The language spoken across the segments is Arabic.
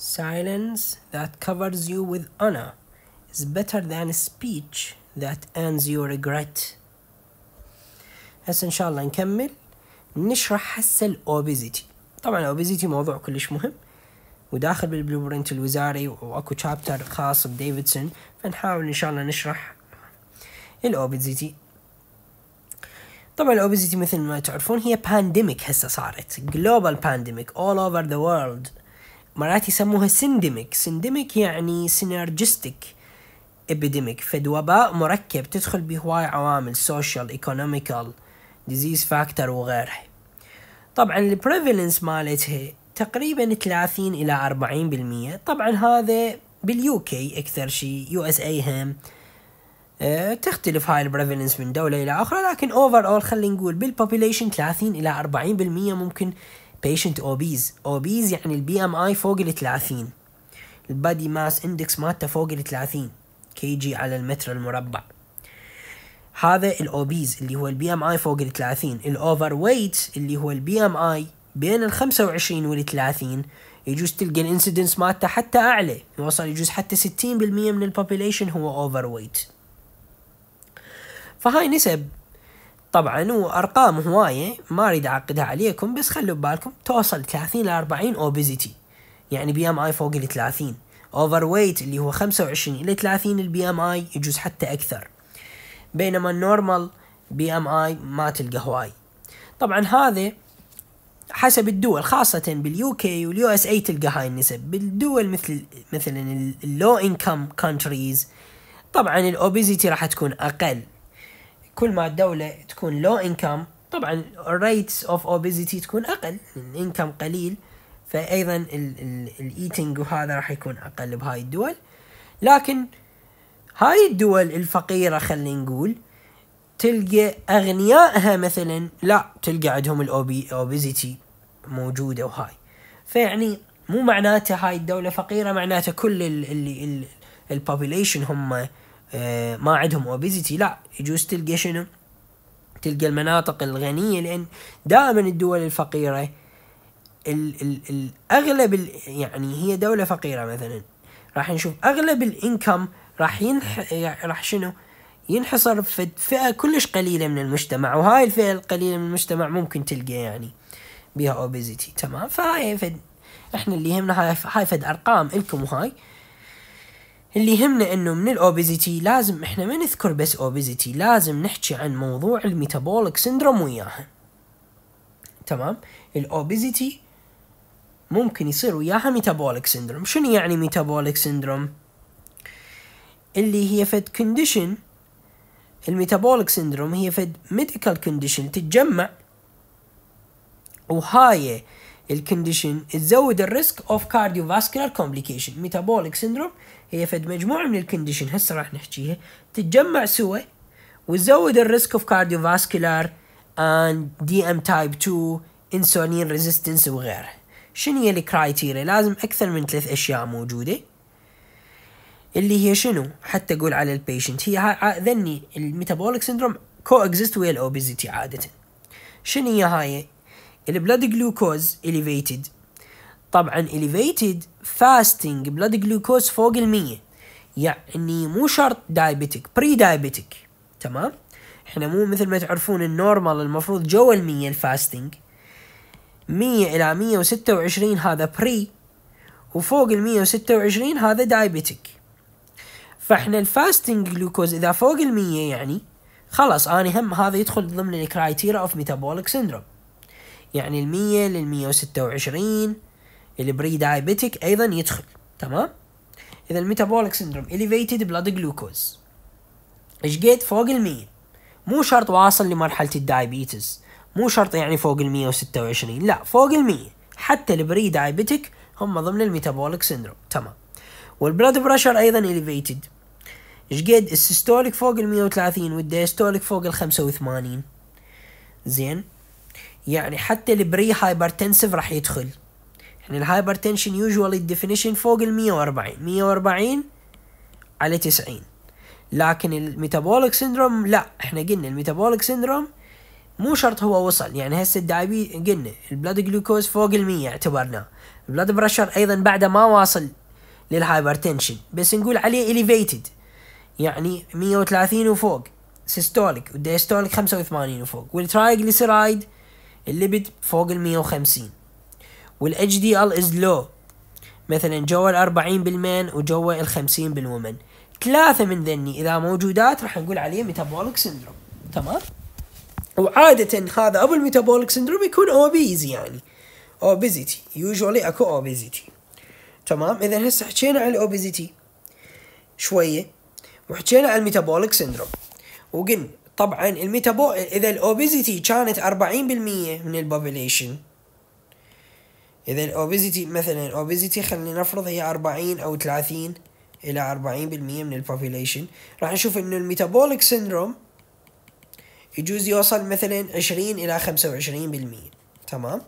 Silence that covers you with honor is better than speech that ends your regret. هسه ان شاء الله نكمل نشرح هسه الاوبيزيتي طبعا الاوبيزيتي موضوع كلش مهم وداخل بالبلو برنت الوزاري واكو شابتر خاص بديفيدسون فنحاول ان شاء الله نشرح الاوبيزيتي طبعا الاوبيزيتي مثل ما تعرفون هي بانديميك هسه صارت جلوبال بانديميك اول اوفر ذا وورلد مرات يسموها سندمك سندمك يعني سينرجستيك ابيديميك فد وباء مركب تدخل به هواي عوامل سوشيال ايكونوميكال ديزيز فاكتور وغيره طبعا البريفالنس مالتها تقريبا 30 الى 40% طبعا هذا باليو كي اكثر شيء يو اس اي هم أه تختلف هاي البريفالنس من دولة إلى أخرى لكن أوفر أول خلينا نقول بالبوبوليشن 30 إلى 40% ممكن بيشنت اوبيز اوبيز يعني البي ام اي فوق ال 30 البادي ماس اندكس مالته فوق ال 30 كي جي على المتر المربع هذا الاوبيز اللي هو البي ام اي فوق ال 30 الاوفر ويت اللي هو البي ام اي بين ال 25 وال 30 يجوز تلقى الانسيدنس مالته حتى اعلى يوصل يجوز حتى 60% من البوبيليشن هو اوفر ويت فهاي نسب طبعا وارقام هوايه ما اريد اعقدها عليكم بس خلوا ببالكم توصل 30 ل 40 اوبيزيتي يعني بي ام اي فوق ال 30 اوفر ويت اللي هو 25 الى 30 البي ام اي يجوز حتى اكثر بينما النورمال بي ام اي ما تلقى هواي طبعا هذا حسب الدول خاصة باليو كي واليو اس اي تلقى هاي النسب بالدول مثل مثلا اللو انكم كونتريز طبعا الاوبيزيتي راح تكون اقل كل ما الدوله تكون لو انكم طبعا الريتس اوف اوبيزيتي تكون اقل الانكم قليل فايضا الايتنج وهذا راح يكون اقل بهاي الدول لكن هاي الدول الفقيره خلينا نقول تلقى اغنيائها مثلا لا تلقى عندهم الاوبيزيتي موجوده وهاي فيعني مو معناته هاي الدوله فقيره معناته كل اللي البوبوليشن هم آه، ما عندهم اوبيزيتي لا يجوز تلقى شنو تلقى المناطق الغنيه لان دائما الدول الفقيره الـ الـ اغلب الـ يعني هي دوله فقيره مثلا راح نشوف اغلب الانكم راح ينح يعني راح شنو ينحصر في فئه كلش قليله من المجتمع وهاي الفئه القليله من المجتمع ممكن تلقى يعني بها اوبيزيتي تمام فهاي فد احنا اللي يهمنا هاي فد ارقام الكم وهاي اللي يهمنا انه من الاوبيزيتي لازم احنا ما نذكر بس اوبيزيتي لازم نحكي عن موضوع الميتابوليك سندروم وياها تمام الاوبيزيتي ممكن يصير وياها ميتابوليك سندروم شنو يعني ميتابوليك سندروم اللي هي فد كونديشن الميتابوليك سندروم هي فد ميديكال كونديشن تتجمع وهاي الكونديشن تزود الريسك اوف كارديو فاسكولار كومبليكيشن ميتابوليك سندروم هي فد مجموعه من الكونديشن هسه راح نحكيها تتجمع سوا وتزود الريسك اوف كارديو فاسكولار اند دي ام تايب 2 انسولين ريزيستنس وغيرها شنو هي الكرايتيريا لازم اكثر من ثلاث اشياء موجوده اللي هي شنو حتى اقول على البيشنت هي ذني الميتابوليك سندروم كو اكزيست ويا الاوبيزيتي عاده شنو هي هاي البلاد جلوكوز elevated طبعا elevated فاستنج بلاد جلوكوز فوق المية يعني مو شرط diabetic بري diabetic تمام احنا مو مثل ما تعرفون النورمال المفروض جوا المية الفاستنج مية إلى مية وستة وعشرين هذا بري وفوق المية وستة وعشرين هذا دايبتك فاحنا الفاستنج جلوكوز إذا فوق المية يعني خلاص أنا هم هذا يدخل ضمن الكرايتيريا أوف ميتابوليك سيندروم يعني المية للمية وستة وعشرين البري دايبيتيك أيضا يدخل تمام إذا الميتابوليك سندروم elevated blood glucose إيش قد فوق المية مو شرط واصل لمرحلة الدايبيتس مو شرط يعني فوق المية وستة وعشرين لا فوق المية حتى البري دايبيتيك هم ضمن الميتابوليك سندروم تمام والبلاد بريشر أيضا elevated ايش قد السيستوليك فوق ال 130 والديستوليك فوق ال 85 زين يعني حتى البري هايبرتنسف راح يدخل يعني الهايبرتنشن يوجوالي الديفينيشن فوق ال 140 140 على 90 لكن الميتابوليك سيندروم لا احنا قلنا الميتابوليك سيندروم مو شرط هو وصل يعني هسه الدايبي قلنا البلاد جلوكوز فوق ال 100 اعتبرناه البلاد بريشر ايضا بعده ما واصل للهايبرتنشن بس نقول عليه اليفيتد يعني 130 وفوق سيستوليك والدايستوليك 85 وفوق والترايجليسرايد الليبيد فوق ال 150 والاتش دي ال از لو مثلا جوا الأربعين بالمن وجوا الخمسين بالومن ثلاثة من ذني إذا موجودات راح نقول عليه ميتابوليك سندروم تمام وعادة هذا أبو الميتابوليك سندروم يكون أوبيز يعني أوبيزيتي يوجولي أكو أوبيزيتي تمام إذا هسه حكينا على الأوبيزيتي شوية وحكينا على الميتابوليك سندروم وقلنا طبعا الميتابو اذا الاوبيزيتي كانت 40% من البوبوليشن اذا الاوبيزيتي مثلا الاوبيزيتي خلينا نفرض هي 40 او 30 الى 40% من البوبوليشن راح نشوف انه الميتابوليك سيندروم يجوز يوصل مثلا 20 الى 25% تمام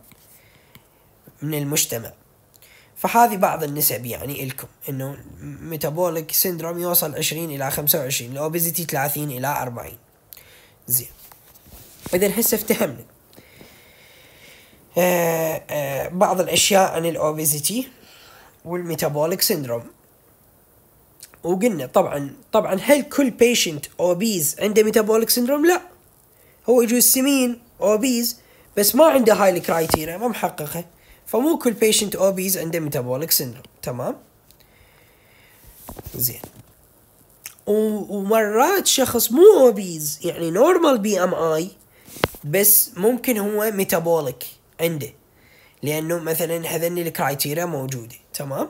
من المجتمع فهذه بعض النسب يعني الكم انه ميتابوليك سيندروم يوصل 20 الى 25 الاوبيزيتي 30 الى 40 زين اذا هسه افتهمنا آه، آه، بعض الاشياء عن الاوبيزيتي والميتابوليك سيندروم وقلنا طبعا طبعا هل كل بيشنت اوبيز عنده ميتابوليك سيندروم لا هو يجوز سمين اوبيز بس ما عنده هاي الكرايتيريا ما محققه فمو كل بيشنت اوبيز عنده ميتابوليك سيندروم تمام زين ومرات شخص مو اوبيز يعني نورمال بي ام اي بس ممكن هو ميتابوليك عنده لانه مثلا هذني الكرايتيريا موجوده تمام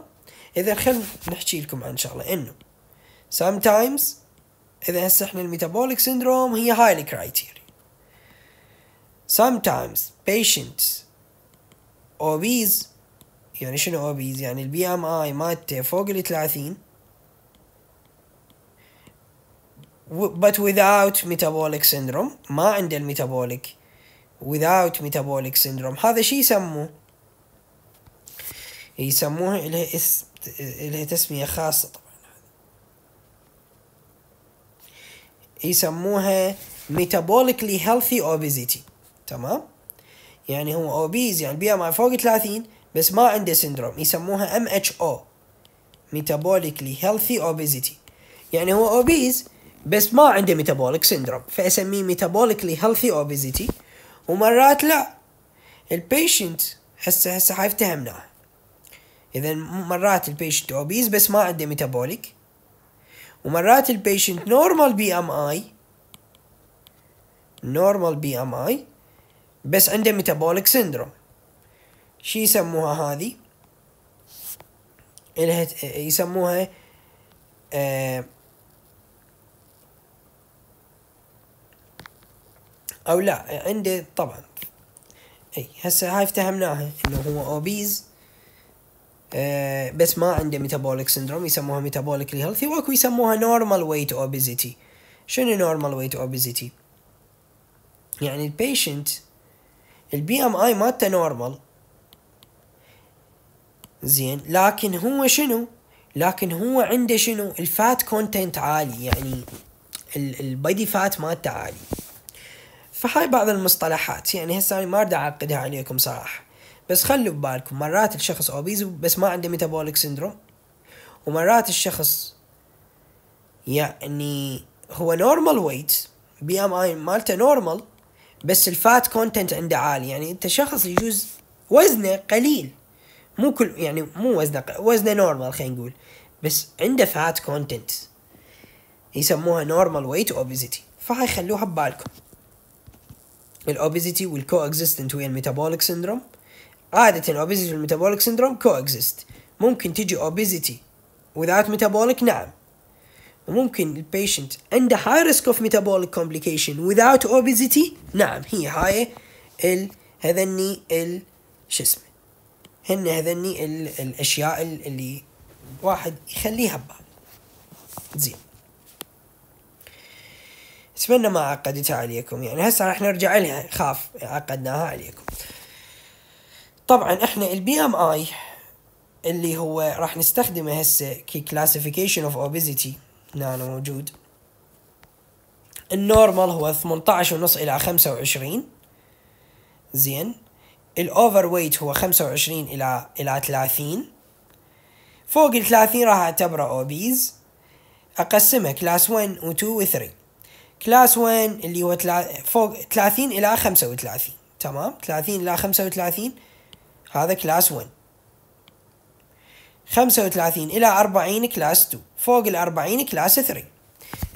اذا خل نحكي لكم عن شغله انه sometimes اذا هسه احنا الميتابوليك سيندروم هي highly سام sometimes patients اوبيز يعني شنو اوبيز يعني البي ام اي مالته فوق ال 30 but without metabolic syndrome ما عنده الميتابوليك without metabolic syndrome هذا شي يسموه يسموه له اسم له تسمية خاصة طبعا يسموها metabolically healthy obesity تمام يعني هو اوبيز يعني بي ام اي فوق 30 بس ما عنده سيندروم يسموها ام اتش او metabolically healthy obesity يعني هو اوبيز بس ما عنده ميتابوليك سندروم فاسميه ميتابوليكلي هيلثي اوبيزيتي ومرات لا البيشنت هسه هسه حيفتهمناها اذا مرات البيشنت اوبيز بس ما عنده ميتابوليك ومرات البيشنت نورمال بي ام اي نورمال بي ام اي بس عنده ميتابوليك سندروم شي يسموها هذه الها يسموها آه او لا عنده طبعا اي هسه هاي افتهمناها انه هو اوبيز آه، بس ما عنده ميتابوليك سندروم يسموها ميتابوليك هيلثي واكو يسموها نورمال ويت اوبيزيتي شنو نورمال ويت اوبيزيتي يعني البيشنت البي ام اي مالته نورمال زين لكن هو شنو لكن هو عنده شنو الفات كونتنت عالي يعني البادي فات مالته عالي فهاي بعض المصطلحات يعني هسه ما اريد اعقدها عليكم صراحه بس خلوا ببالكم مرات الشخص اوبيز بس ما عنده ميتابوليك سندروم ومرات الشخص يعني هو نورمال ويت بي ام اي مالته نورمال بس الفات كونتنت عنده عالي يعني انت شخص يجوز وزنه قليل مو كل يعني مو وزنه وزنه نورمال خلينا نقول بس عنده فات كونتنت يسموها نورمال ويت اوبيزيتي فهاي خلوها ببالكم الاوبيزيتي والكو اكزيستنت ويا الميتابوليك سيندروم عادة الاوبيزيتي والميتابوليك سيندروم كو اكزيست ممكن تجي اوبيزيتي وذات ميتابوليك نعم وممكن البيشنت عنده هاي ريسك اوف ميتابوليك كومبليكيشن وذات اوبيزيتي نعم هي هاي ال هذني ال شو اسمه هن هذني ال الاشياء اللي واحد يخليها بباله زين اتمنى ما عقدتها عليكم يعني هسه راح نرجع لها خاف عقدناها عليكم طبعا احنا البي ام اي اللي هو راح نستخدمه هسه كلاسيفيكيشن اوف اوبيزيتي هنا أنا موجود النورمال هو 18 ونص الى 25 زين الاوفر ويت هو 25 الى الى 30 فوق ال 30 راح اعتبره اوبيز اقسمه كلاس 1 و2 و3 كلاس 1 اللي هو تلا... فوق 30 إلى 35 تمام 30 إلى 35 هذا كلاس 1 35 إلى 40 كلاس 2 فوق ال 40 كلاس 3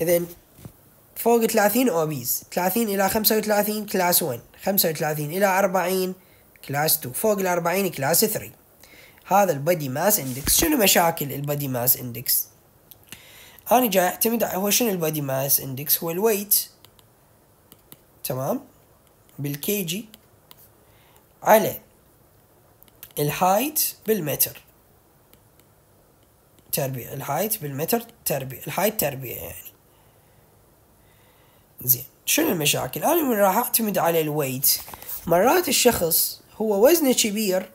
إذا فوق 30 أوبيز 30 إلى 35 كلاس 1 35 إلى 40 كلاس 2 فوق ال 40 كلاس 3 هذا البادي ماس اندكس شنو مشاكل البادي ماس اندكس انا جاي اعتمد هو شنو البادي ماس اندكس هو الويت تمام بالكيجي على الهايت بالمتر تربيع الهايت بالمتر تربيع الهايت تربيع يعني زين شنو المشاكل انا من راح اعتمد على الويت مرات الشخص هو وزنه كبير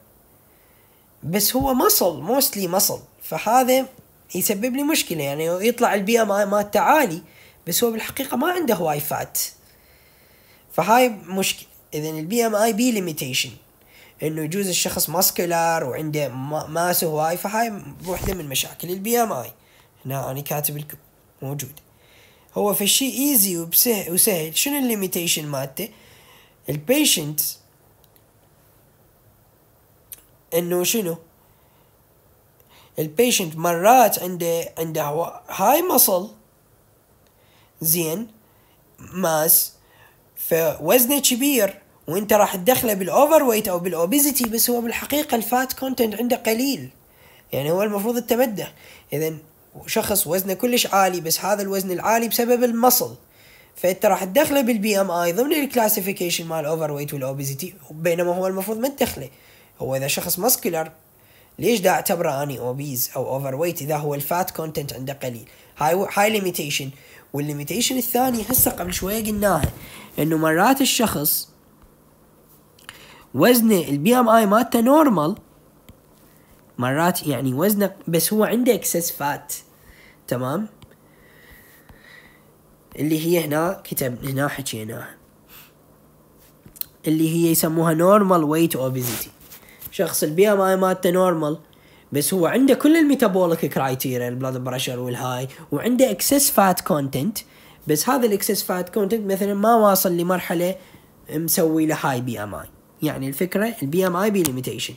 بس هو مصل موستلي مصل فهذا يسبب لي مشكله يعني يطلع البيئه ما تعالي بس هو بالحقيقه ما عنده واي فات فهاي مشكله اذا البي ام اي بي ليميتيشن انه يجوز الشخص ماسكولار وعنده ماس هواي فهاي وحده من مشاكل البي ام اي هنا انا كاتب لكم موجود هو في شيء ايزي وسهل شنو الليميتيشن مالته البيشنت انه شنو البيشنت مرات عنده عنده هاي مصل زين ماس فوزنه كبير وانت راح تدخله بالاوفر ويت او بالاوبيزيتي بس هو بالحقيقه الفات كونتنت عنده قليل يعني هو المفروض التمده اذا شخص وزنه كلش عالي بس هذا الوزن العالي بسبب المصل فانت راح تدخله بالبي ام اي ضمن الكلاسيفيكيشن مال الاوفر ويت والاوبيزيتي بينما هو المفروض ما تدخله هو اذا شخص ماسكولار ليش دا اعتبره اني اوبيز او اوفر ويت اذا هو الفات كونتنت عنده قليل هاي هاي ليميتيشن والليميتيشن الثاني هسه قبل شويه قلناها انه مرات الشخص وزنه البي ام اي مالته نورمال مرات يعني وزنه بس هو عنده اكسس فات تمام اللي هي هنا كتب هنا حكيناها اللي هي يسموها نورمال ويت اوبيزيتي شخص البي ام اي مالته نورمال بس هو عنده كل الميتابوليك كرايتيريا البلاد بريشر والهاي وعنده اكسس فات كونتنت بس هذا الاكسس فات كونتنت مثلا ما واصل لمرحله مسوي له هاي بي ام اي يعني الفكره البي ام اي بي ليميتيشن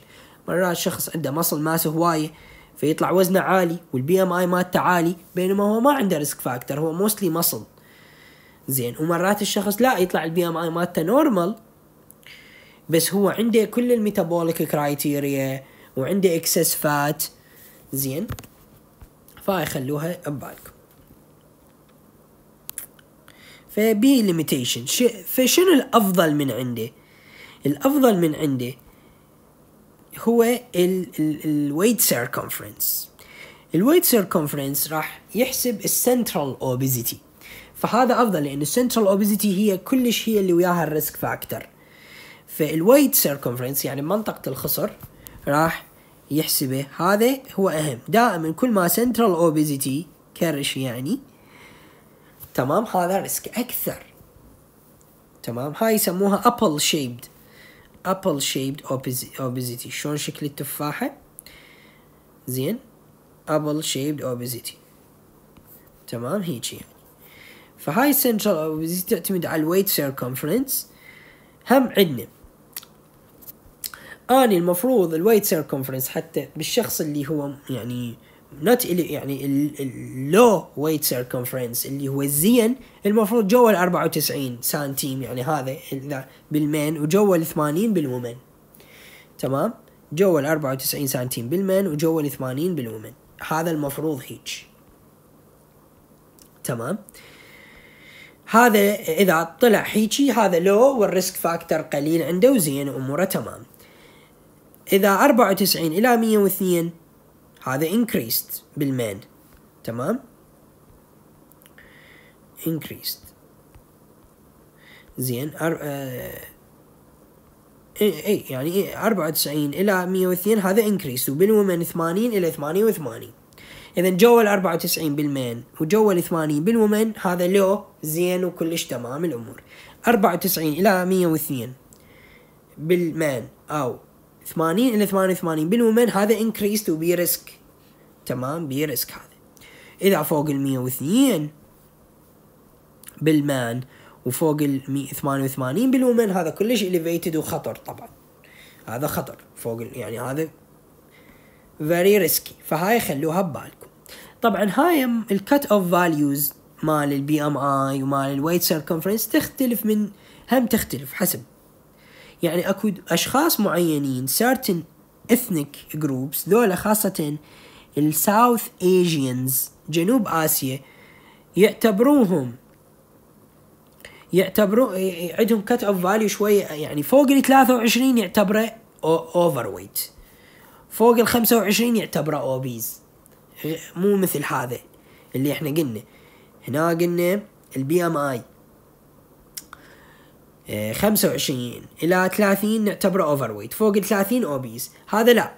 مرات شخص عنده مصل ماس هوايه فيطلع وزنه عالي والبي ام اي مالته عالي بينما هو ما عنده ريسك فاكتور هو موستلي مصل زين ومرات الشخص لا يطلع البي ام اي مالته نورمال بس هو عنده كل الميتابوليك كرايتيريا وعنده اكسس فات زين فهاي ببالكم فبي ليميتيشن فشنو الافضل من عنده الافضل من عنده هو الويت سيركمفرنس الويت سيركمفرنس راح يحسب السنترال اوبيزيتي فهذا افضل لان السنترال اوبيزيتي هي كلش هي اللي وياها الريسك فاكتور فالويت سيركمفرنس يعني منطقة الخصر راح يحسبه هذا هو أهم دائما كل ما سنترال أوبيزيتي كرش يعني تمام هذا ريسك أكثر تمام هاي يسموها أبل شيبد أبل شيبد أوبيزيتي شلون شكل التفاحة زين أبل شيبد أوبيزيتي تمام هيجي يعني. فهاي سنترال أوبيزيتي تعتمد على الويت سيركمفرنس هم عندنا اني المفروض الويت سيركمفرنس حتى بالشخص اللي هو يعني نوت يعني اللو ويت سيركمفرنس اللي هو الزين المفروض جوا ال 94 سنتيم يعني هذا بالمين وجوا ال 80 بالومن تمام جوا ال 94 سنتيم بالمن وجوا ال 80 بالومن هذا المفروض هيج تمام هذا اذا طلع هيجي هذا لو والريسك فاكتور قليل عنده وزين اموره تمام إذا 94 إلى 102 هذا increased بالمين تمام increased زين أر... آه... اي إيه، يعني 94 إيه، الى 102 هذا increased وبالومن 80 الى 88 اذا جوا ال 94 بالمين وجوا ال 80 بالومن هذا لو زين وكلش تمام الامور 94 الى 102 بالمان او 80 الى 88 بالومن هذا انكريست وبي ريسك تمام بي ريسك هذا اذا فوق ال 102 بالمان وفوق ال 88 بالومن هذا كلش اليفيتد وخطر طبعا هذا خطر فوق يعني هذا فيري ريسكي فهاي خلوها ببالكم طبعا هاي الكت اوف فاليوز مال البي ام اي ومال الويت سيركمفرنس تختلف من هم تختلف حسب يعني اكو اشخاص معينين certain ethnic groups ذولا خاصة الساوث ايجينز جنوب اسيا يعتبروهم يعتبروا عندهم كت اوف فاليو شويه يعني فوق ال 23 يعتبره اوفر ويت فوق ال 25 يعتبره اوبيز مو مثل هذا اللي احنا قلنا هنا قلنا البي ام اي 25 الى 30 نعتبره اوفر ويت فوق ال 30 اوبيز هذا لا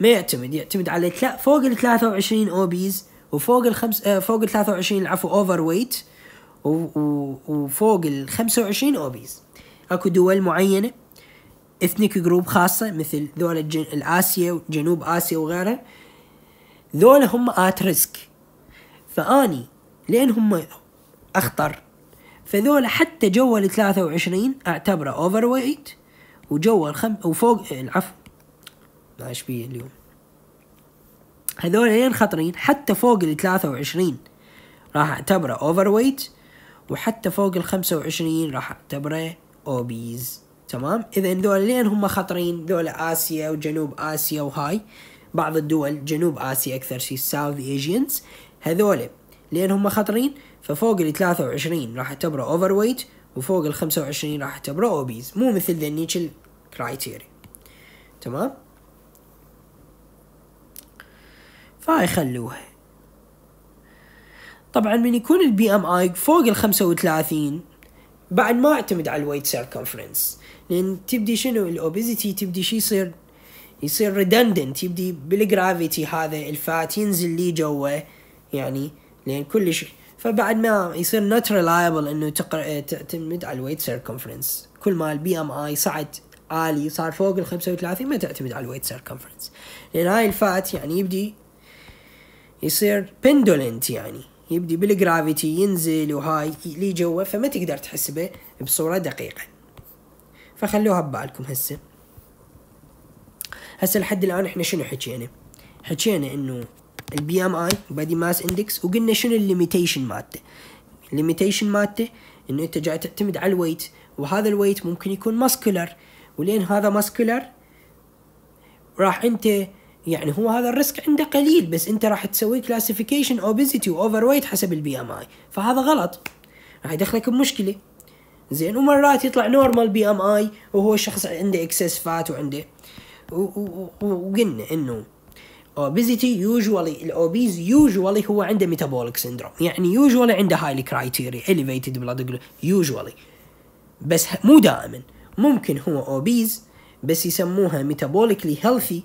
ما يعتمد يعتمد على لا فوق ال 23 اوبيز وفوق ال الخمس... آه، فوق ال 23 العفو اوفر ويت و... و... وفوق ال 25 اوبيز اكو دول معينه اثنيك جروب خاصه مثل ذول الجن... الاسيا وجنوب اسيا وغيرها ذول هم ات ريسك فاني لان هم اخطر فذولا حتى جوا ال 23 اعتبره اوفر ويت وجوا الخم وفوق إيه، العفو ايش بيه اليوم هذول لين خطرين حتى فوق ال 23 راح اعتبره اوفر ويت وحتى فوق ال 25 راح اعتبره اوبيز تمام اذا ذولا لين هم خطرين ذول اسيا وجنوب اسيا وهاي بعض الدول جنوب اسيا اكثر شيء ساوث ايجينز هذول لان هم خطرين ففوق ال 23 راح اعتبره اوفر ويت وفوق ال 25 راح اعتبره اوبيز مو مثل ذا نيتشل كرايتيريا تمام فهاي خلوها طبعا من يكون البي ام اي فوق ال 35 بعد ما اعتمد على الويت سيركمفرنس لان تبدي شنو الاوبيزيتي تبدي شي يصير يصير ريدندنت يبدي بالجرافيتي هذا الفات ينزل لي جوه يعني اثنين كل شيء فبعد ما يصير نوت ريلايبل انه تقر... تعتمد على الويت سيركمفرنس كل ما البي ام اي صعد عالي صار فوق ال 35 ما تعتمد على الويت سيركمفرنس لان هاي الفات يعني يبدي يصير بندولنت يعني يبدي بالجرافيتي ينزل وهاي لي جوا فما تقدر تحسبه بصورة دقيقة فخلوها ببالكم هسه هسه لحد الآن احنا شنو حكينا حكينا انه البي ام اي بادي ماس اندكس وقلنا شنو الليميتيشن مالته الليميتيشن مالته انه انت جاي تعتمد على الويت وهذا الويت ممكن يكون ماسكولر ولين هذا ماسكولر راح انت يعني هو هذا الريسك عنده قليل بس انت راح تسوي كلاسيفيكيشن اوبيزيتي واوفر ويت حسب البي ام اي فهذا غلط راح يدخلك بمشكله زين ومرات يطلع نورمال بي ام اي وهو شخص عنده اكسس فات وعنده وقلنا انه obesity usually الأوبيز usually هو عنده metabolic syndrome يعني usually عنده highly criteria elevated blood glucose usually بس مو دائما ممكن هو اوبيز بس يسموها ميتابوليكلي هيلثي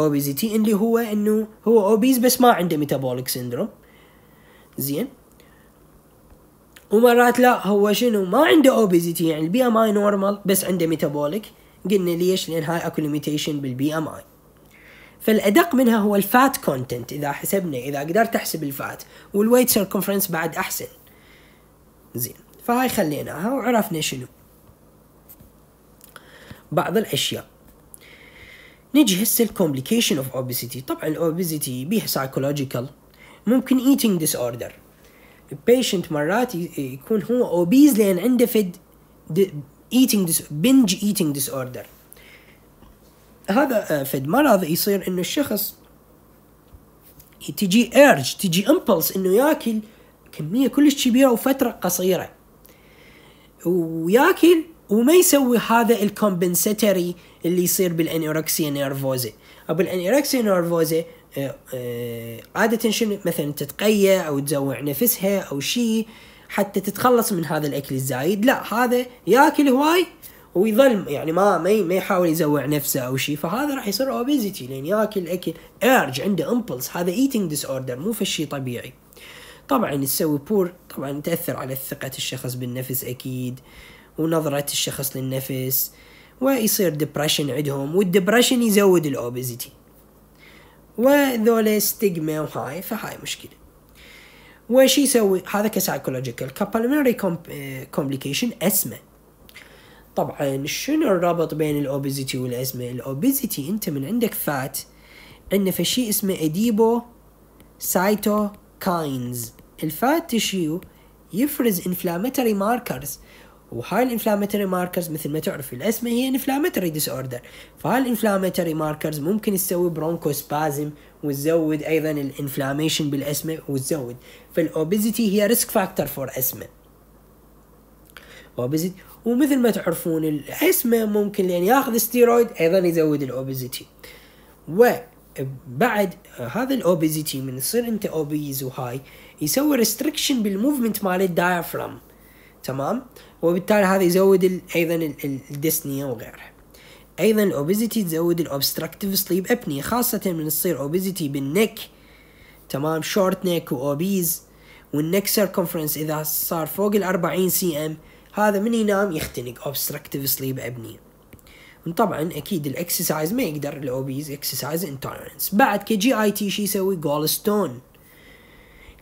اوبيزيتي اللي هو انه هو اوبيز بس ما عنده ميتابوليك سيندروم زين ومرات لا هو شنو ما عنده اوبيزيتي يعني البي ام اي نورمال بس عنده ميتابوليك قلنا ليش لان هاي اكو بالبي ام اي فالادق منها هو الفات كونتنت اذا حسبنا اذا قدرت احسب الفات والويت سيركمفرنس بعد احسن زين فهاي خليناها وعرفنا شنو بعض الاشياء نجي هسه الكومبليكيشن اوف اوبيسيتي طبعا الاوبيسيتي بيها سايكولوجيكال ممكن ايتينج ديس اوردر البيشنت مرات يكون هو اوبيز لان عنده فد ايتنج بنج ايتنج ديس اوردر هذا آه، في المرض يصير انه الشخص تجي ايرج تجي امبلس انه ياكل كميه كلش كبيره وفتره قصيره وياكل وما يسوي هذا الكومبنسيتري اللي يصير بالانوركسيا نيرفوزا او بالانوركسيا نيرفوزا آه، آه، عادة شنو مثلا تتقيا او تزوع نفسها او شيء حتى تتخلص من هذا الاكل الزايد لا هذا ياكل هواي ويظل يعني ما ما ما يحاول يزوع نفسه او شيء فهذا راح يصير اوبيزيتي لان ياكل اكل ارج عنده امبلس هذا ايتنج ديس اوردر مو فشي طبيعي طبعا تسوي بور طبعا تاثر على ثقه الشخص بالنفس اكيد ونظره الشخص للنفس ويصير ديبرشن عندهم والدبرشن يزود الاوبيزيتي وذولا ستيغما وهاي فهاي مشكله وش يسوي هذا كسايكولوجيكال كابلمري كومبليكيشن اسمه طبعا شنو الربط بين الاوبيزيتي والازمه الاوبيزيتي انت من عندك فات عندنا في شيء اسمه اديبو كاينز الفات تشيو يفرز انفلاماتوري ماركرز وهاي الانفلاماتوري ماركرز مثل ما تعرف الاسمه هي انفلاماتوري ديس اوردر فهاي الانفلاماتوري ماركرز ممكن تسوي برونكو سبازم وتزود ايضا الانفلاميشن بالاسمه وتزود فالاوبيزيتي هي ريسك فاكتور فور اسمه ومثل ما تعرفون اسمه ممكن لأن يعني ياخذ ستيرويد أيضا يزود الأوبيزيتي وبعد هذا الأوبيزيتي من تصير أنت أوبيز وهاي يسوي ريستريكشن بالموفمنت مال الدايافرام تمام وبالتالي هذا يزود أيضا الدسنية وغيرها أيضا الأوبيزيتي تزود الأوبستراكتيف سليب ابني خاصة من تصير أوبيزيتي بالنك تمام شورت نيك وأوبيز والنك سيركمفرنس إذا صار فوق الأربعين سي أم هذا من ينام يختنق obstructive سليب ابني طبعا اكيد الاكسرسايز ما يقدر الاوبيز اكسرسايز انتولرنس بعد جي اي تي شو يسوي جول ستون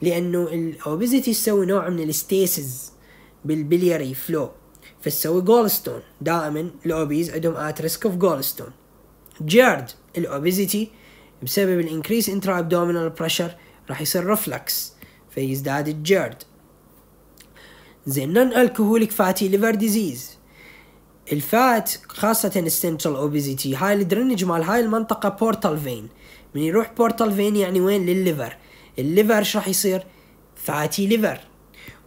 لانه الاوبيزيتي تسوي نوع من الاستيسز بالبليري فلو فتسوي جول ستون دائما الاوبيز عندهم ات ريسك اوف جول ستون جيرد الاوبيزيتي بسبب الانكريس انترا ابدومينال بريشر راح يصير رفلكس فيزداد الجيرد زين نون الكهوليك فاتي ليفر ديزيز الفات خاصة السنترال اوبيزيتي هاي الدرنج مال هاي المنطقة بورتال فين من يروح بورتال فين يعني وين للليفر الليفر شو راح يصير فاتي ليفر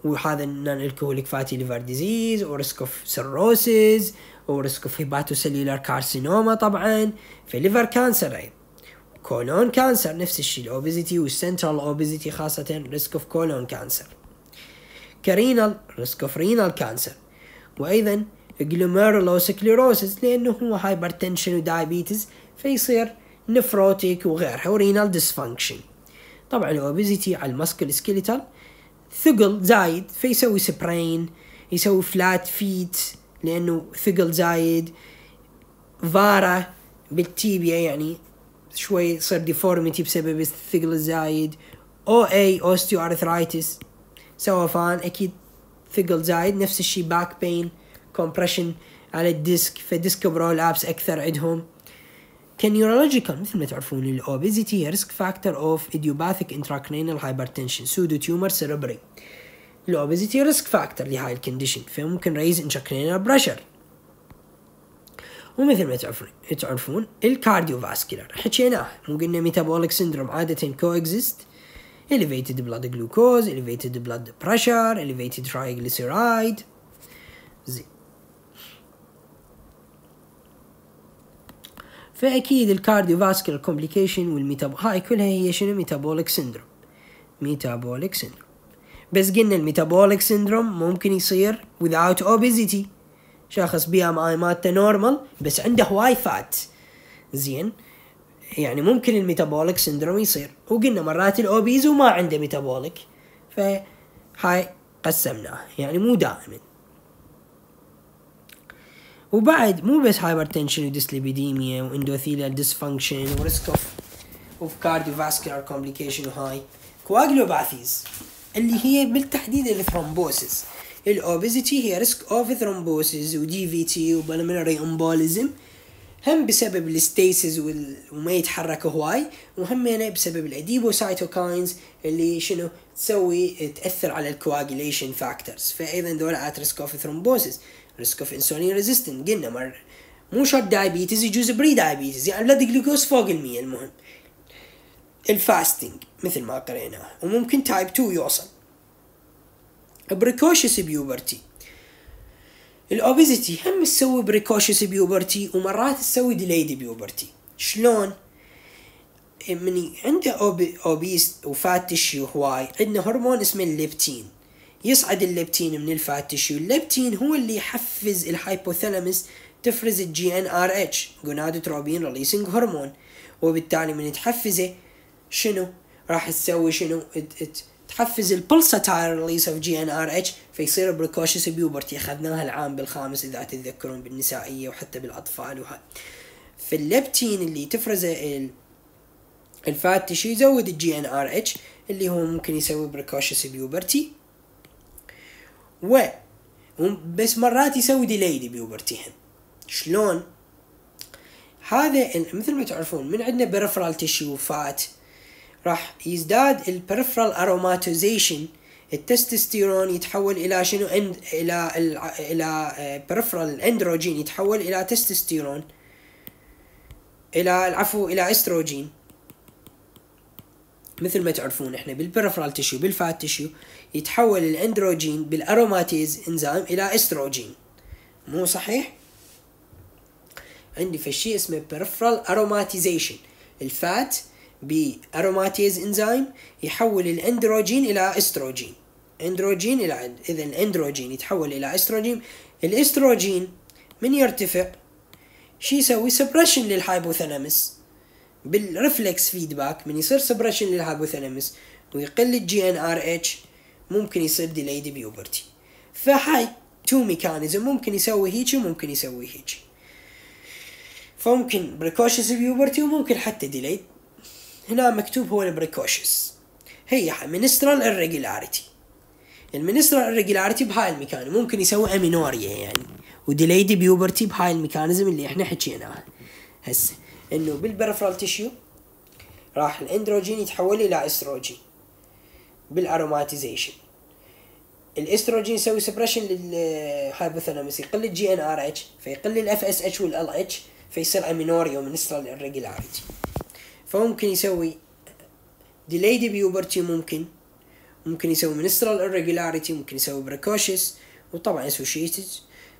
وهذا النون الكهوليك فاتي ليفر ديزيز وريسك اوف سيروسيس وريسك اوف هيباتوسيلولار كارسينوما طبعا فليفر كانسر ايضا كولون كانسر نفس الشيء الاوبيزيتي والسنترال اوبيزيتي خاصة ريسك اوف كولون كانسر كرينال ريسك اوف رينال كانسر وايضا جلوميرولوسكليروسيس لانه هو هايبرتنشن ودايابيتس فيصير نفروتيك وغيرها ورينال ديسفانكشن طبعا الاوبيزيتي على المسكل سكيلتال ثقل زايد فيسوي سبرين يسوي فلات فيت لانه ثقل زايد فارا بالتيبيا يعني شوي صار ديفورميتي بسبب الثقل الزايد او اي اوستيو ارثرايتس فان اكيد ثقل زايد نفس الشي باك بين كومبريشن على الديسك فديسك برولابس اكثر عندهم كنيورولوجيكال مثل ما تعرفون الاوبيزيتي ريسك فاكتور اوف ايديوباثيك انتراكرينال هايبرتنشن سودو تيومر سيربري الاوبيزيتي ريسك فاكتور لهاي الكونديشن فممكن ريز انتراكرينال بريشر ومثل ما تعرفون تعرفون الكارديو فاسكولار حكيناه مو قلنا ميتابوليك سندروم عاده اكزيست elevated blood glucose elevated blood pressure elevated triglyceride زي فاكيد الكارديوفاسكولار كومبليكيشن والميتاب هاي كلها هي شنو ميتابوليك سيندروم ميتابوليك سيندروم بس قلنا الميتابوليك سيندروم ممكن يصير without obesity شخص بي ام اي مالته نورمال بس عنده هواي فات زين يعني ممكن الميتابوليك سندروم يصير وقلنا مرات الاوبيز وما عنده ميتابوليك فهاي قسمناه يعني مو دائما وبعد مو بس هايبرتنشن وديسليبيديميا واندوثيليال ديسفانكشن وريسك اوف اوف كارديوفاسكولار كومبليكيشن وهاي كواجلوباثيز اللي هي بالتحديد الثرومبوسيس الاوبيزيتي هي ريسك اوف ثرومبوسيس ودي في تي وبلمنري امبوليزم هم بسبب الستيسز وما يتحرك هواي وهمينه يعني بسبب الاديبوسايتوكاينز اللي شنو تسوي تاثر على الكواجليشن فاكتورز فايضا دول ات ريسك اوف ثرومبوسيس ريسك اوف انسولين ريزيستنت قلنا مر مو شرط دايبيتيز يجوز بري دايبيتيز يعني بلاد جلوكوز فوق المية المهم الفاستنج مثل ما قريناه وممكن تايب 2 يوصل بريكوشس بيوبرتي الاوبيزيتي هم تسوي بريكوشس بيوبرتي ومرات تسوي ديليد بيوبرتي شلون من عنده أوبي اوبيس وفات تشيو هواي عندنا هرمون اسمه الليبتين يصعد الليبتين من الفات تشيو الليبتين هو اللي يحفز الهايبوثالامس تفرز الجي ان ار اتش جونادوتروبين ريليسنج هرمون وبالتالي من تحفزه شنو راح تسوي شنو تحفز البلساتايل ريليس اوف جي ان ار اتش فيصير بريكوشس بيوبرتي اخذناها العام بالخامس اذا تتذكرون بالنسائيه وحتى بالاطفال وهاي فالليبتين اللي تفرزه الفات تشي يزود الجي ان ار اتش اللي هو ممكن يسوي بريكوشس بيوبرتي و بس مرات يسوي ديليد بيوبرتي هم شلون هذا مثل ما تعرفون من عندنا بريفرال تشي وفات راح يزداد البريفرال اروماتيزيشن التستوستيرون يتحول الى شنو اند الى الى بريفرال آه، اندروجين يتحول الى تستوستيرون الى العفو الى استروجين مثل ما تعرفون احنا بالبريفرال تشيو بالفات تشيو يتحول الاندروجين بالاروماتيز انزيم الى استروجين مو صحيح عندي فشي اسمه بريفرال اروماتيزيشن الفات باروماتيز انزيم يحول الاندروجين الى استروجين اندروجين الى اذا الاندروجين يتحول الى استروجين الاستروجين من يرتفع شو يسوي سبريشن للهايبوثالامس بالرفلكس فيدباك من يصير سبريشن للهايبوثالامس ويقل الجي ان ار اتش ممكن يصير ديليد بيوبرتي فهاي تو ميكانيزم ممكن يسوي هيك وممكن يسوي هيك فممكن بريكوشس بيوبرتي وممكن حتى ديليد هنا مكتوب هو البريكوشس هي منسترال irregularity المنسترال يعني irregularity بهاي المكان ممكن يسوي امينوريا يعني وديليدي بيوبرتي بهاي الميكانيزم اللي احنا حكيناها هسه انه بالبرفرال تيشيو راح الاندروجين يتحول الى استروجين بالاروماتيزيشن الاستروجين يسوي سبريشن للهايبوثالاموس يقل الجي ان ار اتش فيقل الاف اس اتش والال اتش فيصير امينوريا ومنسترال irregularity فممكن يسوي ديلي دي بيوبرتي ممكن ممكن يسوي منسترال irregularity ممكن يسوي بريكوشس وطبعا اسوشيتد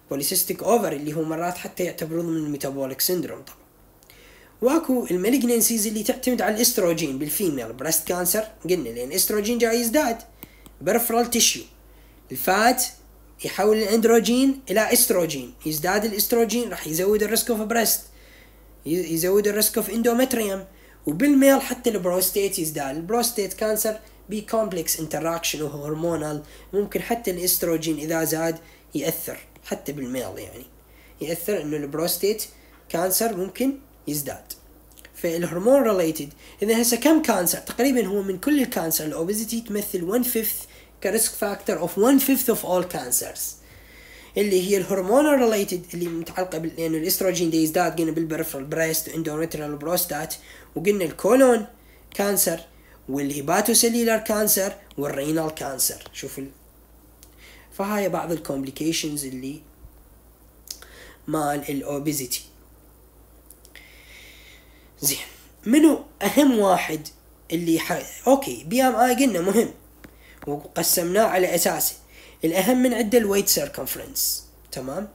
بوليسيستيك اوفر اللي هو مرات حتى يعتبروا من الميتابوليك سيندروم طبعا واكو المالجنسيز اللي تعتمد على الاستروجين بالفيميل بريست كانسر قلنا لان الاستروجين جاي يزداد برفرال تيشيو الفات يحول الاندروجين الى استروجين يزداد الاستروجين راح يزود الريسك اوف بريست يزود الريسك اوف اندومتريوم وبالميل حتى البروستيت يزداد البروستيت كانسر كومبلكس انتراكشن وهرمونال هرمونال ممكن حتى الاستروجين اذا زاد ياثر حتى بالميل يعني ياثر انه البروستيت كانسر ممكن يزداد فالهرمون ريليتد اذا هسه كم كانسر تقريبا هو من كل الكانسر الاوبيزيتي تمثل 1 فيفث كريسك فاكتور اوف 1 فيفث اوف اول كانسرز اللي هي الهرمونال ريليتد اللي متعلقه بال... لانه يعني الاستروجين دي يزداد قلنا بالبرفرال بريست واندوميتريال بروستات وقلنا الكولون كانسر والهيباتوسيلولار كانسر والرينال كانسر شوف ال... فهاي بعض الكومبليكيشنز اللي مال الاوبيزيتي زين منو اهم واحد اللي ح... اوكي بي ام اي قلنا مهم وقسمناه على اساسه الاهم من عده الويت سيركمفرنس تمام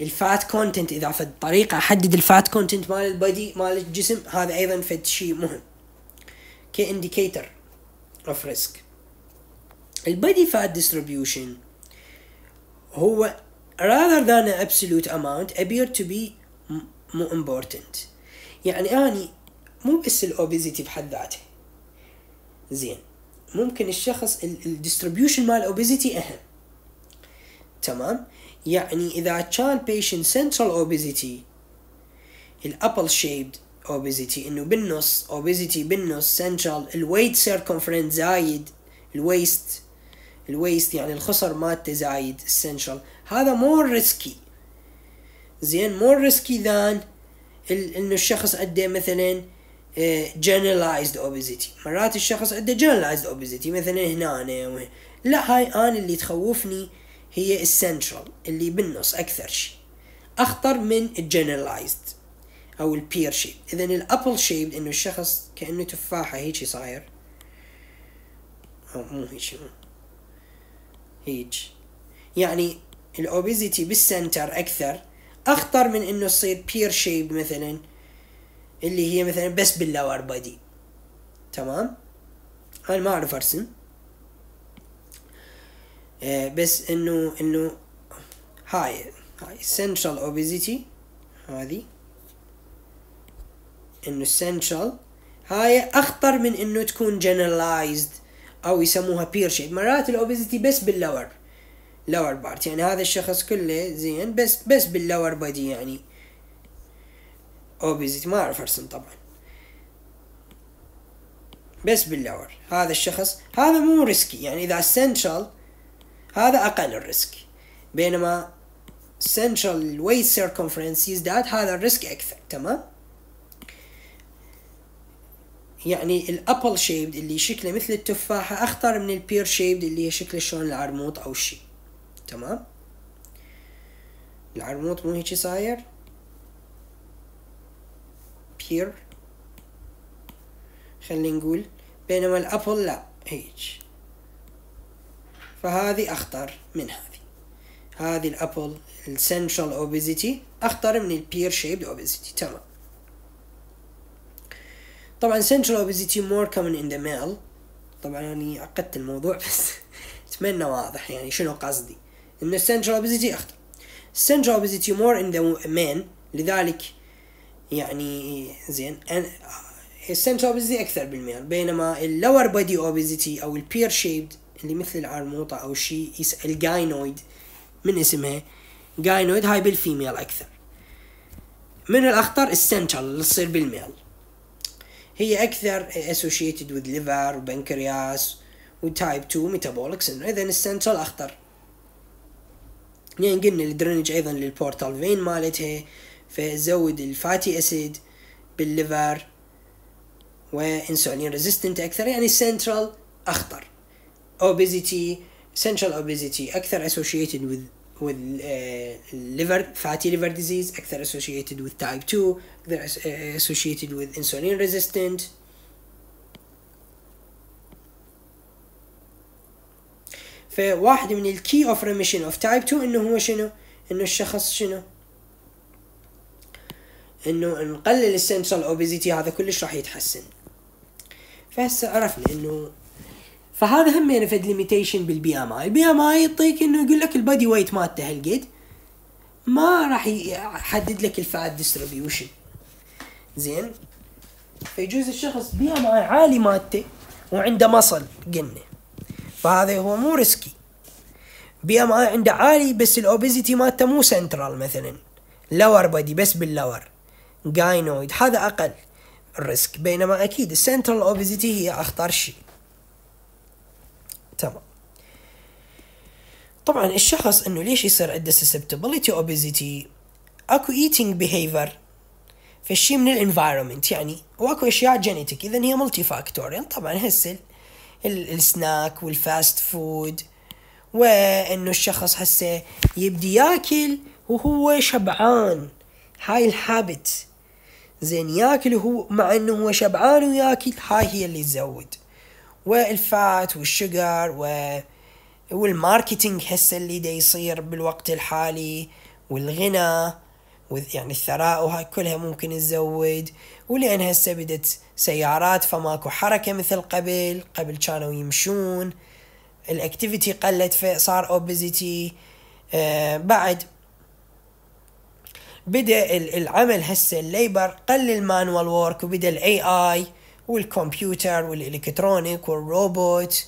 الفات كونتنت اذا فد طريقه احدد الفات كونتنت مال البادي مال الجسم هذا ايضا فد شيء مهم كي انديكيتر اوف ريسك البادي فات ديستريبيوشن هو rather than an absolute amount appear to be more important يعني اني مو بس الاوبيزيتي بحد ذاته زين ممكن الشخص الديستريبيوشن مال الاوبيزيتي اهم تمام يعني إذا كان patient central obesity ال apple shaped obesity إنه بالنص obesity بالنص central ال weight circumference زايد ال waist ال waist يعني الخصر مالته زايد central هذا مور ريسكي زين مور ريسكي ذان انه الشخص عنده مثلا آه، generalized obesity مرات الشخص عنده generalized obesity مثلا هنا أنا لا هاي انا اللي تخوفني هي السنترال اللي بالنص أكثر شيء أخطر من الجنرالايزد أو البير شيب إذا الأبل شيب إنه الشخص كأنه تفاحة هيجي صاير أو مو هيجي مو هيج يعني الأوبيزيتي بالسنتر أكثر أخطر من إنه تصير بير شيب مثلا اللي هي مثلا بس باللور بادي تمام أنا ما أعرف أرسم آه، بس انه انه هاي هاي essential obesity هذه انه essential هاي اخطر من انه تكون generalized او يسموها peer شيب مرات الاوبيزيتي بس باللور لور بارت يعني هذا الشخص كله زين بس بس باللور بادي يعني اوبيزيتي ما اعرف ارسم طبعا بس باللور هذا الشخص هذا مو ريسكي يعني اذا essential هذا أقل الريسك بينما سنترال ويت سيركمفرنس يزداد هذا الريسك أكثر تمام يعني الابل شيبد اللي شكله مثل التفاحة أخطر من البير شيبد اللي هي شكله شلون العرموط أو شيء تمام العرموط مو هيك صاير بير خلينا نقول بينما الابل لا هيك فهذه أخطر من هذه هذه الأبل السنترال أوبيزيتي أخطر من البير شيبد أوبيزيتي تمام طبعا central obesity more common in the male طبعا يعني عقدت الموضوع بس اتمنى واضح يعني شنو قصدي ان central obesity اخطر central obesity more in the men لذلك يعني زين central آه، obesity اكثر بالميل بينما اللور body obesity او البير shaped اللي مثل العرموطة أو شيء جاينويد من اسمها جاينويد هاي بالفيميل أكثر من الأخطر السنترال اللي تصير بالميل هي أكثر associated with liver وبنكرياس وتايب 2 metabolic syndrome إذا السنترال أخطر يعني قلنا الدرينج أيضا للبورتال فين مالتها فزود الفاتي أسيد بالليفر وانسولين ريزيستنت أكثر يعني السنترال أخطر obesity central obesity أكثر associated with with uh, liver fatty liver disease أكثر associated with type 2 أكثر associated with insulin resistant فواحد من الكي اوف ريميشن اوف تايب 2 انه هو شنو؟ انه الشخص شنو؟ انه نقلل السنترال اوبيزيتي هذا كلش راح يتحسن فهسه عرفنا انه فهذا هم ينفد ليميتيشن بالبي ام اي البي ام اي يعطيك انه يقول لك البادي ويت مالته هالقد ما راح يحدد لك الفات ديستريبيوشن زين فيجوز الشخص بي ام اي عالي مالته وعنده مصل قلنا فهذا هو مو ريسكي بي ام اي عنده عالي بس الاوبيزيتي مالته مو سنترال مثلا لور بادي بس باللور جاينويد هذا اقل الريسك بينما اكيد السنترال اوبيزيتي هي اخطر شيء تمام طبعا الشخص انه ليش يصير عنده susceptibility obesity اكو eating behavior فالشي من الانفايرمنت يعني واكو اشياء جينيتك اذا هي ملتي فاكتوريال طبعا هسه السناك والفاست فود وانه الشخص هسه يبدي ياكل وهو شبعان هاي الحابت زين ياكل وهو مع انه هو شبعان وياكل هاي هي اللي تزود والفات والشجر و... والماركتينج هسه اللي دا يصير بالوقت الحالي والغنى يعني الثراء وهاي كلها ممكن تزود ولأن هسه بدت سيارات فماكو حركة مثل قبل قبل كانوا يمشون الاكتيفيتي قلت فصار اوبزيتي آه بعد بدا العمل هسه الليبر قل المانوال وورك وبدا الاي اي والكمبيوتر والإلكترونيك والروبوت